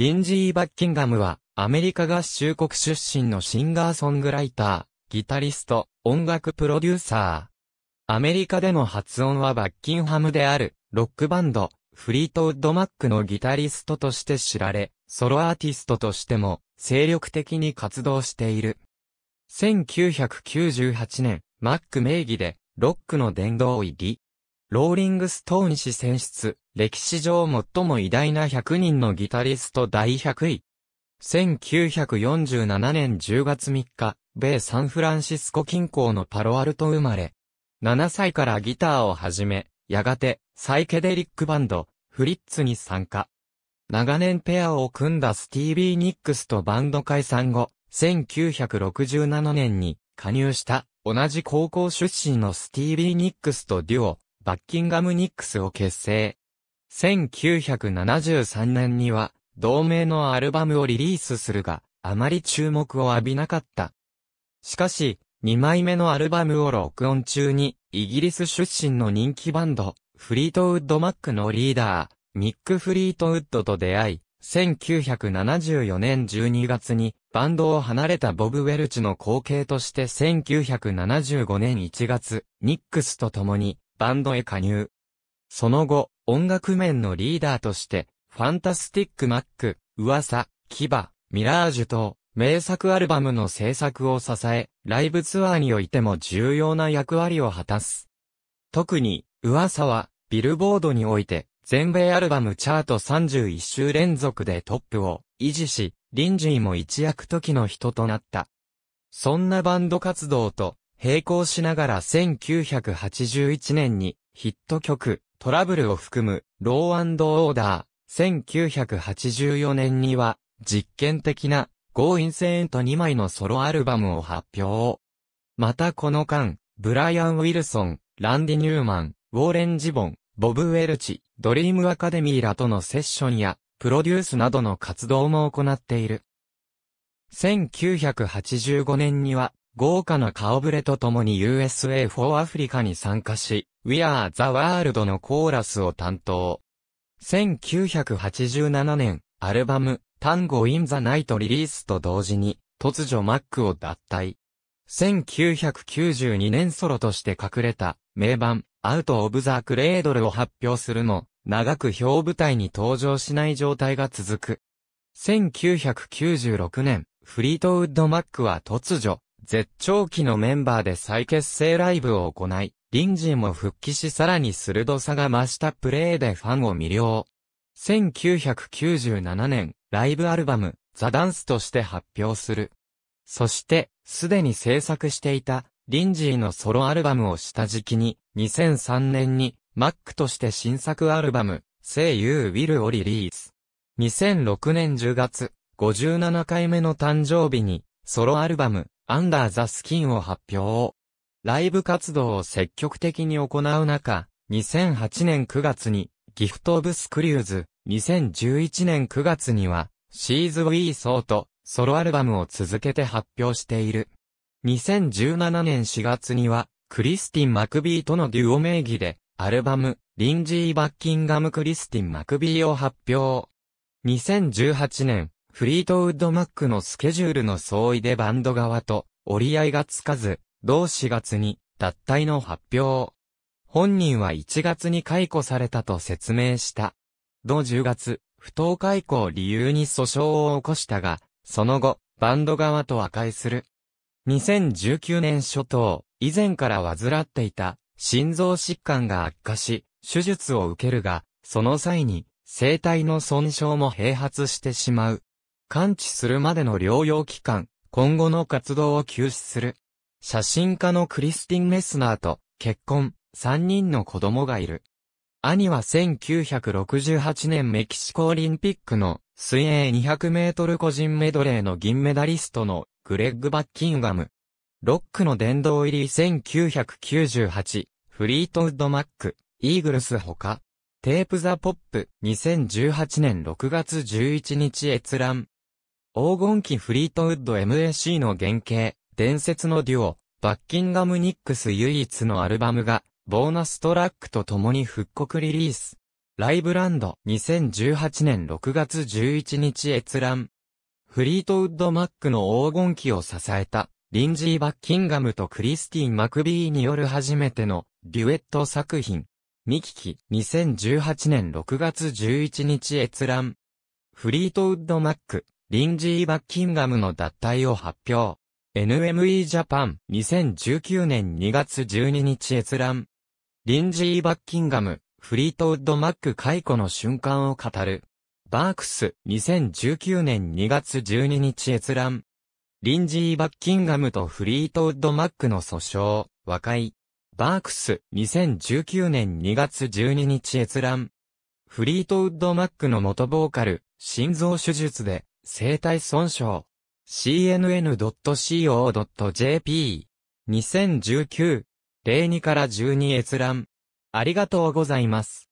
リンジー・バッキンガムは、アメリカ合衆国出身のシンガーソングライター、ギタリスト、音楽プロデューサー。アメリカでの発音はバッキンハムである、ロックバンド、フリートウッドマックのギタリストとして知られ、ソロアーティストとしても、精力的に活動している。1998年、マック名義で、ロックの殿堂入り。ローリングストーン氏選出、歴史上最も偉大な100人のギタリスト第100位。1947年10月3日、米サンフランシスコ近郊のパロアルト生まれ。7歳からギターを始め、やがてサイケデリックバンド、フリッツに参加。長年ペアを組んだスティービー・ニックスとバンド解散後、1967年に加入した同じ高校出身のスティービー・ニックスとデュオ、バッキンガム・ニックスを結成。1973年には、同名のアルバムをリリースするが、あまり注目を浴びなかった。しかし、2枚目のアルバムを録音中に、イギリス出身の人気バンド、フリートウッドマックのリーダー、ミック・フリートウッドと出会い、1974年12月にバンドを離れたボブ・ウェルチの後継として1975年1月、ニックスと共にバンドへ加入。その後、音楽面のリーダーとして、ファンタスティック・マック、噂、牙、ミラージュ等、名作アルバムの制作を支え、ライブツアーにおいても重要な役割を果たす。特に、噂は、ビルボードにおいて、全米アルバムチャート31週連続でトップを維持し、リンジーも一躍時の人となった。そんなバンド活動と並行しながら1981年にヒット曲トラブルを含む、ローオーダー、1984年には、実験的な、ゴーインセーント2枚のソロアルバムを発表。またこの間、ブライアン・ウィルソン、ランディ・ニューマン、ウォーレン・ジボン、ボブ・ウェルチ、ドリーム・アカデミーらとのセッションや、プロデュースなどの活動も行っている。1985年には、豪華な顔ぶれとともに USA 4アフリカに参加し、We Are the World のコーラスを担当。1987年、アルバム、単語 In the Night リリースと同時に、突如マックを脱退。1992年ソロとして隠れた、名盤、アウトオブザクレードルを発表するも、長く表舞台に登場しない状態が続く。1996年、フリートウッドマックは突如、絶頂期のメンバーで再結成ライブを行い、リンジーも復帰しさらに鋭さが増したプレーでファンを魅了。1997年、ライブアルバム、ザ・ダンスとして発表する。そして、すでに制作していた、リンジーのソロアルバムを下敷きに、2003年に、マックとして新作アルバム、声優ウィルをリリース。2006年10月、57回目の誕生日に、ソロアルバム、アンダーザスキンを発表。ライブ活動を積極的に行う中、2008年9月に、ギフト・オブ・スクリューズ、2011年9月には、シーズ・ウィー・ソーと、ソロアルバムを続けて発表している。2017年4月には、クリスティン・マクビーとのデュオ名義で、アルバム、リンジー・バッキンガム・クリスティン・マクビーを発表。2018年、フリートウッド・マックのスケジュールの相違でバンド側と折り合いがつかず、同4月に脱退の発表。本人は1月に解雇されたと説明した。同10月、不当解雇を理由に訴訟を起こしたが、その後、バンド側と和解する。2019年初頭、以前から患っていた心臓疾患が悪化し、手術を受けるが、その際に、生体の損傷も併発してしまう。完治するまでの療養期間、今後の活動を休止する。写真家のクリスティン・メスナーと結婚、3人の子供がいる。兄は1968年メキシコオリンピックの水泳200メートル個人メドレーの銀メダリストのグレッグ・バッキンガム。ロックの殿堂入り1998、フリートウッド・マック、イーグルスほか。テープ・ザ・ポップ、2018年6月11日閲覧。黄金期フリートウッド MAC の原型、伝説のデュオ、バッキンガム・ニックス唯一のアルバムが、ボーナストラックと共に復刻リリース。ライブランド2018年6月11日閲覧。フリートウッド・マックの黄金期を支えた、リンジー・バッキンガムとクリスティン・マクビーによる初めてのデュエット作品。ミキキ2018年6月11日閲覧。フリートウッド・マック、リンジー・バッキンガムの脱退を発表。NME ジャパン2019年2月12日閲覧。リンジー・バッキンガム、フリートウッド・マック解雇の瞬間を語る。バークス2019年2月12日閲覧。リンジー・バッキンガムとフリートウッド・マックの訴訟、和解。バークス2019年2月12日閲覧。フリートウッド・マックの元ボーカル、心臓手術で、生体損傷、cnn.co.jp。2019-02から12閲覧。ありがとうございます。